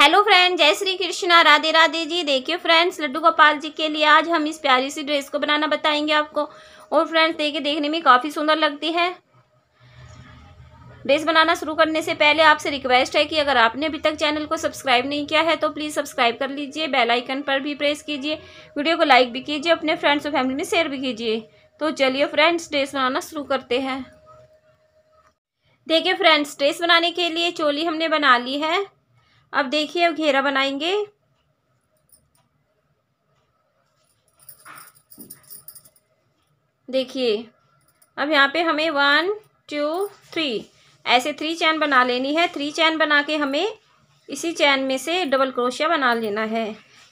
hello friend जय श्री कृष्णा राधे राधे जी देखिए friends Laddu Gopal जी के लिए आज हम इस प्यारी सी ड्रेस को बनाना बताएंगे आपको और फ्रेंड्स देखिए देखने में काफ़ी सुंदर लगती है ड्रेस बनाना शुरू करने से पहले आपसे रिक्वेस्ट है कि अगर आपने अभी तक चैनल को सब्सक्राइब नहीं किया है तो प्लीज़ सब्सक्राइब कर लीजिए बेल आइकन पर भी प्रेस कीजिए वीडियो को लाइक भी कीजिए अपने फ्रेंड्स और फैमिली में शेयर भी कीजिए तो चलिए फ्रेंड्स ड्रेस बनाना शुरू करते हैं देखिए फ्रेंड्स ड्रेस बनाने के लिए चोली हमने बना ली है अब देखिए अब घेरा बनाएंगे देखिए अब यहाँ पे हमें वन टू थ्री ऐसे थ्री चैन बना लेनी है थ्री चैन बना के हमें इसी चैन में से डबल क्रोशिया बना लेना है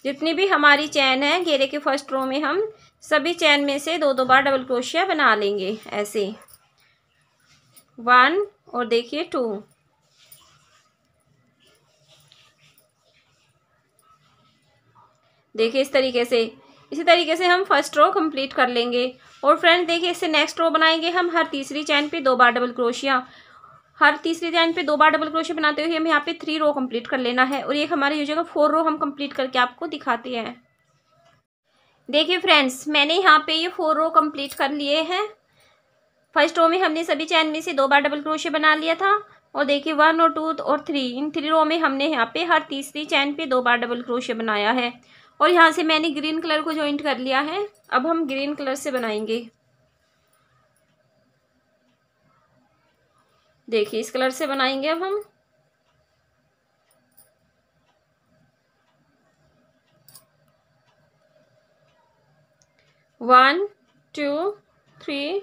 जितनी भी हमारी चैन है घेरे के फर्स्ट रो में हम सभी चैन में से दो दो बार डबल क्रोशिया बना लेंगे ऐसे वन और देखिए टू देखिए इस तरीके से इसी तरीके से हम फर्स्ट रो कंप्लीट कर लेंगे और फ्रेंड्स देखिए इससे नेक्स्ट रो बनाएंगे हम हर तीसरी चैन पे दो बार डबल क्रोशिया हर तीसरी चैन पे दो बार डबल क्रोशिया बनाते हुए हम यहाँ पे थ्री रो कंप्लीट कर लेना है और एक हमारी हो जाएगा फोर रो हम कंप्लीट करके आपको दिखाते हैं देखिए फ्रेंड्स मैंने यहाँ पे ये फोर रो कम्प्लीट कर लिए हैं फर्स्ट रो में हमने सभी चैन में से दो बार डबल क्रोशे बना लिया था और देखिए वन और टू और थ्री इन थ्री रो में हमने यहाँ पे हर तीसरी चैन पे दो बार डबल क्रोशे बनाया है और यहाँ से मैंने ग्रीन कलर को ज्वाइंट कर लिया है अब हम ग्रीन कलर से बनाएंगे देखिए इस कलर से बनाएंगे अब हम वन टू थ्री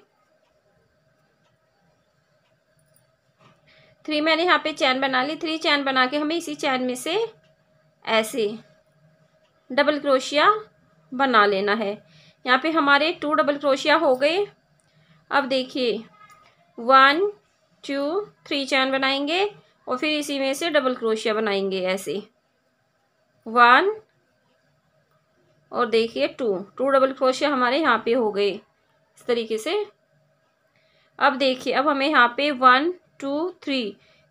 थ्री मैंने यहाँ पे चैन बना ली थ्री चैन बना के हमें इसी चैन में से ऐसे डबल क्रोशिया बना लेना है यहाँ पे हमारे टू डबल क्रोशिया हो गए अब देखिए वन टू थ्री चैन बनाएंगे और फिर इसी में से डबल क्रोशिया बनाएंगे ऐसे वन और देखिए टू टू डबल क्रोशिया हमारे यहाँ पे हो गए इस तरीके से अब देखिए अब हमें यहाँ पे one two three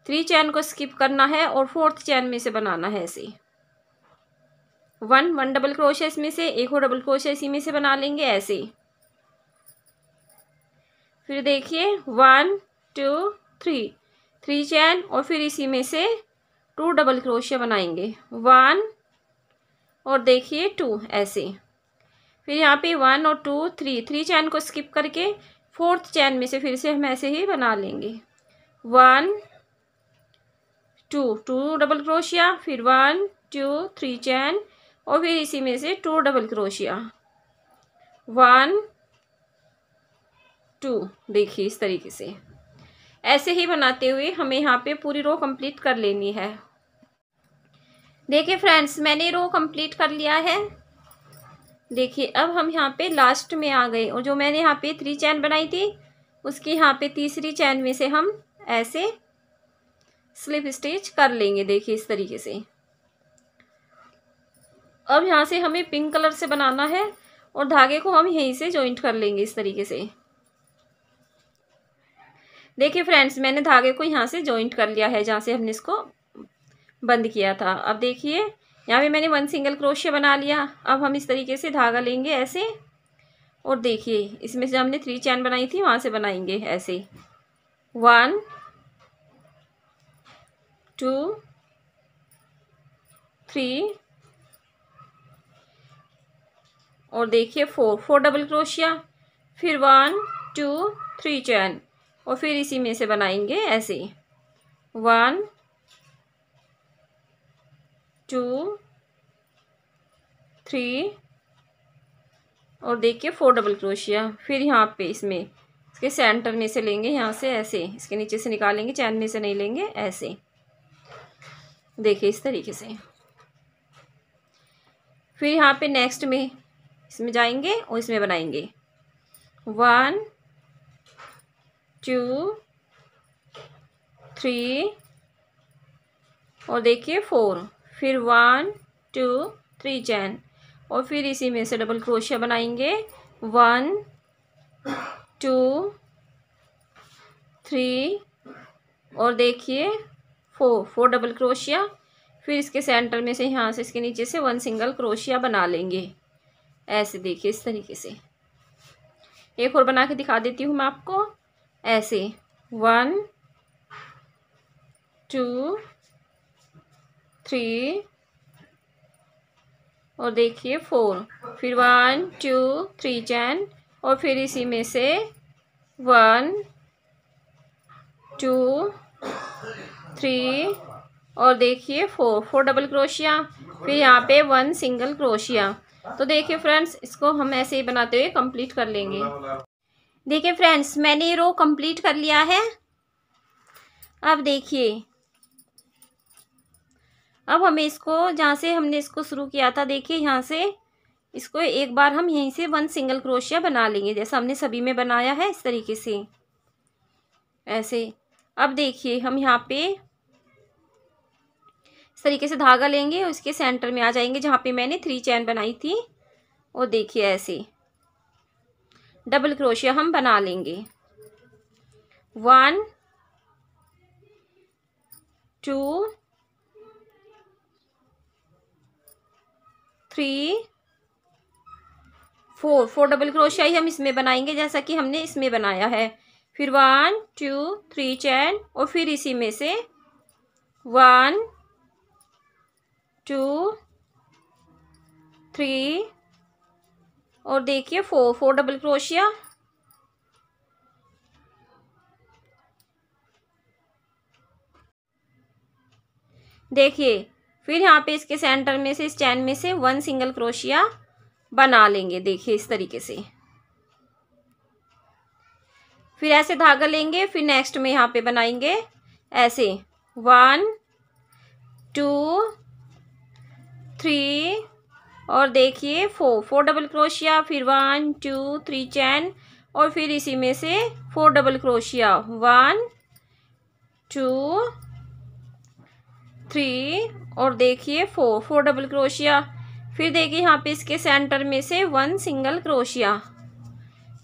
three chain को स्किप करना है और फोर्थ चैन में से बनाना है ऐसे वन वन डबल क्रोशे इसमें से एक और डबल क्रोशे इसी में से बना लेंगे ऐसे फिर देखिए one two three three chain और फिर इसी में से टू डबल क्रोशिया बनाएंगे वन और देखिए टू ऐसे फिर यहाँ पे वन और टू थ्री थ्री चैन को स्किप करके फोर्थ चैन में से फिर से हम ऐसे ही बना लेंगे वन टू टू डबल क्रोशिया फिर वन टू थ्री चैन और फिर इसी में से टू डबल क्रोशिया वन टू देखिए इस तरीके से ऐसे ही बनाते हुए हमें यहाँ पे पूरी रो कंप्लीट कर लेनी है देखिए फ्रेंड्स मैंने रो कंप्लीट कर लिया है देखिए अब हम यहाँ पे लास्ट में आ गए और जो मैंने यहाँ पे थ्री चैन बनाई थी उसकी यहाँ पे तीसरी चैन में से हम ऐसे स्लिप स्टिच कर लेंगे देखिए इस तरीके से अब यहाँ से हमें पिंक कलर से बनाना है और धागे को हम यहीं से ज्वाइंट कर लेंगे इस तरीके से देखिए फ्रेंड्स मैंने धागे को यहाँ से ज्वाइंट कर लिया है जहाँ से हमने इसको बंद किया था अब देखिए यहाँ पे मैंने वन सिंगल क्रोशिया बना लिया अब हम इस तरीके से धागा लेंगे ऐसे और देखिए इसमें से हमने थ्री चैन बनाई थी वहाँ से बनाएंगे ऐसे वन टू थ्री और देखिए फोर फोर डबल क्रोशिया फिर वन टू थ्री चैन और फिर इसी में से बनाएंगे ऐसे वन टू थ्री और देखिए फोर डबल क्रोशिया फिर यहाँ पे इसमें इसके सेंटर में से लेंगे यहाँ से ऐसे इसके नीचे से निकालेंगे चैन में से नहीं लेंगे ऐसे देखिए इस तरीके से फिर यहाँ पे नेक्स्ट में इसमें जाएंगे और इसमें बनाएंगे वन टू थ्री और देखिए फोर फिर वन टू थ्री चैन और फिर इसी में से डबल क्रोशिया बनाएंगे वन टू थ्री और देखिए फोर फोर डबल क्रोशिया फिर इसके सेंटर में से यहाँ से इसके नीचे से वन सिंगल क्रोशिया बना लेंगे ऐसे देखिए इस तरीके से एक और बना के दिखा देती हूँ मैं आपको ऐसे वन टू थ्री और देखिए फोर फिर वन टू थ्री चैन और फिर इसी में से वन टू थ्री और देखिए फोर फोर डबल क्रोशिया फिर यहाँ पे वन सिंगल क्रोशिया तो देखिए फ्रेंड्स इसको हम ऐसे ही बनाते हुए कंप्लीट कर लेंगे देखिए फ्रेंड्स मैंने ये रो कंप्लीट कर लिया है अब देखिए अब हमें इसको जहाँ से हमने इसको शुरू किया था देखिए यहाँ से इसको एक बार हम यहीं से वन सिंगल क्रोशिया बना लेंगे जैसा हमने सभी में बनाया है इस तरीके से ऐसे अब देखिए हम यहाँ पे इस तरीके से धागा लेंगे और इसके सेंटर में आ जाएंगे जहाँ पे मैंने थ्री चैन बनाई थी और देखिए ऐसे डबल क्रोशिया हम बना लेंगे one two three four four double क्रोशिया ही हम इसमें बनाएंगे जैसा कि हमने इसमें बनाया है फिर वन टू थ्री चैन और फिर इसी में से वन टू थ्री और देखिए फोर फोर डबल क्रोशिया देखिए फिर यहाँ पे इसके सेंटर में से इस चैन में से वन सिंगल क्रोशिया बना लेंगे देखिए इस तरीके से फिर ऐसे धागा लेंगे फिर नेक्स्ट में यहाँ पे बनाएंगे ऐसे वन टू थ्री और देखिए फोर फोर डबल क्रोशिया फिर वन टू थ्री चैन और फिर इसी में से फोर डबल क्रोशिया वन टू थ्री और देखिए फोर फोर डबल क्रोशिया फिर देखिए यहाँ पे इसके सेंटर में से वन सिंगल क्रोशिया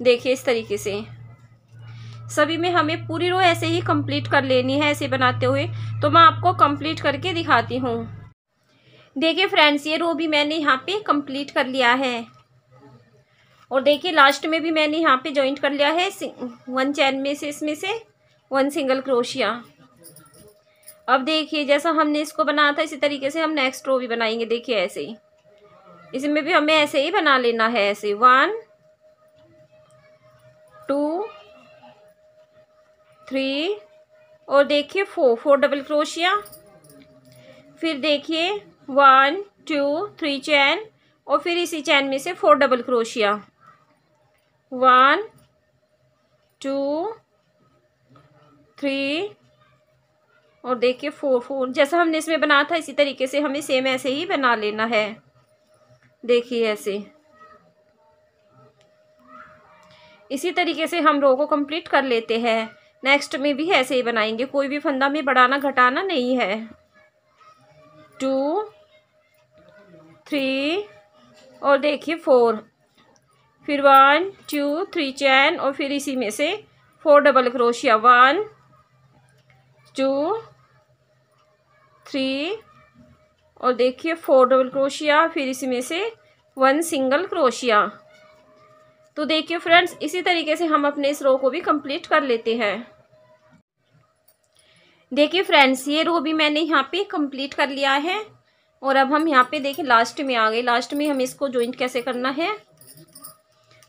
देखिए इस तरीके से सभी में हमें पूरी रो ऐसे ही कंप्लीट कर लेनी है ऐसे बनाते हुए तो मैं आपको कंप्लीट करके दिखाती हूँ देखिए फ्रेंड्स ये रो भी मैंने यहाँ पे कंप्लीट कर लिया है और देखिए लास्ट में भी मैंने यहाँ पे जॉइंट कर लिया है वन चैन में से इसमें से वन सिंगल क्रोशिया अब देखिए जैसा हमने इसको बनाया था इसी तरीके से हम नेक्स्ट रो भी बनाएंगे देखिए ऐसे ही इसमें भी हमें ऐसे ही बना लेना है ऐसे वन टू थ्री और देखिए फोर फोर डबल क्रोशिया फिर देखिए वन टू थ्री चैन और फिर इसी चैन में से फोर डबल क्रोशिया वन टू थ्री और देखिए फोर फोर जैसा हमने इसमें बनाया था इसी तरीके से हमें सेम ऐसे ही बना लेना है देखिए ऐसे इसी तरीके से हम रो को कंप्लीट कर लेते हैं नेक्स्ट में भी ऐसे ही बनाएंगे कोई भी फंदा में बढ़ाना घटाना नहीं है टू थ्री और देखिए फोर फिर वन टू थ्री चैन और फिर इसी में से फोर डबल क्रोशिया वन टू थ्री और देखिए फोर डबल क्रोशिया फिर इसी में से वन सिंगल क्रोशिया तो देखिए फ्रेंड्स इसी तरीके से हम अपने इस रो को भी कंप्लीट कर लेते हैं देखिए फ्रेंड्स ये रो भी मैंने यहाँ पे कंप्लीट कर लिया है और अब हम यहाँ पे देखें लास्ट में आ गए लास्ट में हम इसको ज्वाइंट कैसे करना है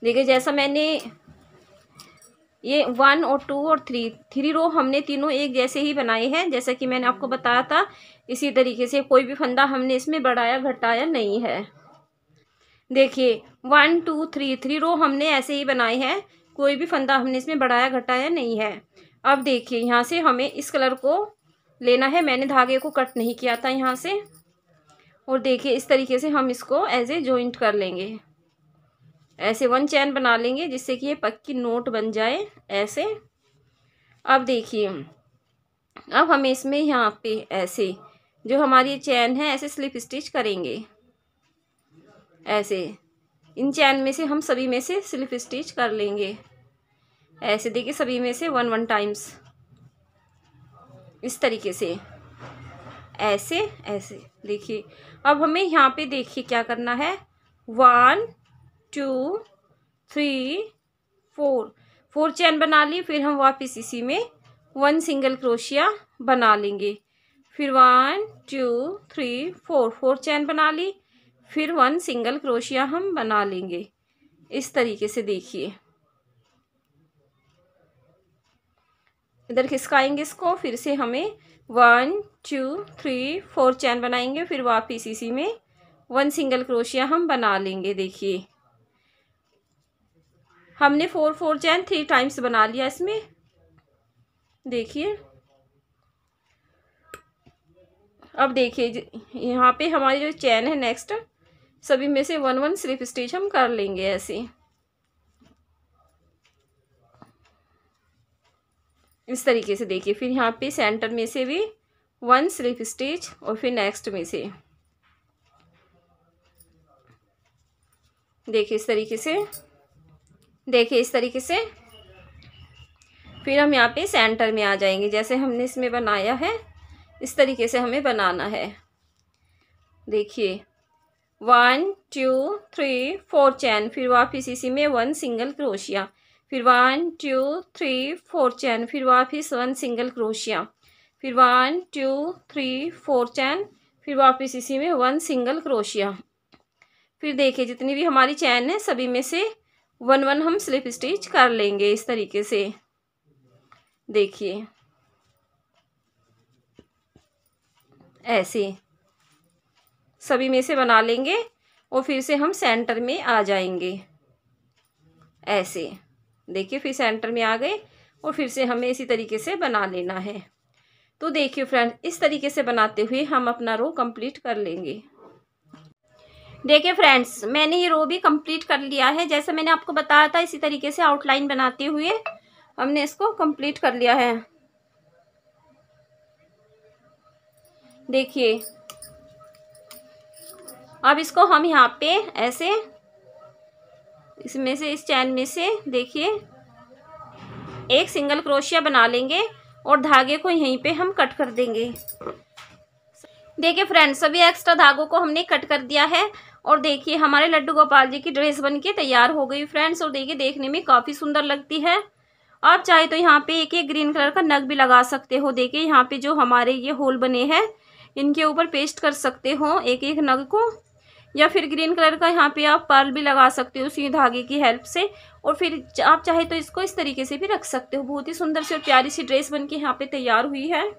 देखिए जैसा मैंने ये वन और टू और थ्री थ्री रो हमने तीनों एक जैसे ही बनाए हैं जैसा कि मैंने आपको बताया था इसी तरीके से कोई भी फंदा हमने इसमें बढ़ाया घटाया नहीं है देखिए one two three three row हमने ऐसे ही बनाए हैं कोई भी फंदा हमने इसमें बढ़ाया घटाया नहीं है अब देखिए यहाँ से हमें इस कलर को लेना है मैंने धागे को कट नहीं किया था यहाँ से और देखिए इस तरीके से हम इसको एज ए जॉइंट कर लेंगे ऐसे वन चैन बना लेंगे जिससे कि ये पक्की नोट बन जाए ऐसे अब देखिए अब हमें इसमें यहाँ पे ऐसे जो हमारी चैन है ऐसे स्लिप स्टिच करेंगे ऐसे इन चैन में से हम सभी में से स्लिप स्टिच कर लेंगे ऐसे देखिए सभी में से वन वन टाइम्स इस तरीके से ऐसे ऐसे देखिए अब हमें यहाँ पे देखिए क्या करना है one two three four four chain बना ली फिर हम वापस इसी में वन सिंगल क्रोशिया बना लेंगे फिर one two three four four chain बना ली फिर वन सिंगल क्रोशिया हम बना लेंगे इस तरीके से देखिए इधर खिसकाएंगे इसको फिर से हमें one two three four chain बनाएंगे फिर वापिस इसी में वन सिंगल क्रोशिया हम बना लेंगे देखिए हमने four four chain three times बना लिया इसमें देखिए अब देखिए यहाँ पे हमारी जो चैन है नेक्स्ट सभी में से वन वन स्लिप स्टिच हम कर लेंगे ऐसे इस तरीके से देखिए फिर यहाँ पे सेंटर में से भी वन स्लिप स्टिच और फिर नेक्स्ट में से देखिए इस तरीके से देखिए इस तरीके से फिर हम यहाँ पे सेंटर में आ जाएंगे जैसे हमने इसमें बनाया है इस तरीके से हमें बनाना है देखिए one two three four chain फिर वापिस इसी में वन सिंगल क्रोशिया फिर one two three four chain फिर वापिस वन सिंगल क्रोशिया फिर one two three four chain फिर वापस इसी में वन सिंगल क्रोशिया फिर देखिए जितनी भी हमारी चैन है सभी में से वन वन हम स्लिप स्टिच कर लेंगे इस तरीके से देखिए ऐसे सभी में से बना लेंगे और फिर से हम सेंटर में आ जाएंगे ऐसे देखिए फिर सेंटर में आ गए और फिर से हमें इसी तरीके से बना लेना है तो देखिए फ्रेंड इस तरीके से बनाते हुए हम अपना रो कंप्लीट कर लेंगे देखिए फ्रेंड्स मैंने ये रो भी कंप्लीट कर लिया है जैसे मैंने आपको बताया था इसी तरीके से आउटलाइन बनाते हुए हमने इसको कंप्लीट कर लिया है देखिए अब इसको हम यहाँ पे ऐसे इसमें से इस चैन में से देखिए एक सिंगल क्रोशिया बना लेंगे और धागे को यहीं पे हम कट कर देंगे देखिए फ्रेंड्स सभी एक्स्ट्रा धागों को हमने कट कर दिया है और देखिए हमारे लड्डू गोपाल जी की ड्रेस बन के तैयार हो गई फ्रेंड्स और देखिए देखने में काफ़ी सुंदर लगती है आप चाहे तो यहाँ पे एक एक ग्रीन कलर का नग भी लगा सकते हो देखिए यहाँ पे जो हमारे ये होल बने हैं इनके ऊपर पेस्ट कर सकते हो एक एक नग को या फिर ग्रीन कलर का यहाँ पे आप पर्ल भी लगा सकते हो उसी धागे की हेल्प से और फिर आप चाहे तो इसको इस तरीके से भी रख सकते हो बहुत ही सुंदर सी और प्यारी सी ड्रेस बन के यहाँ पे तैयार हुई है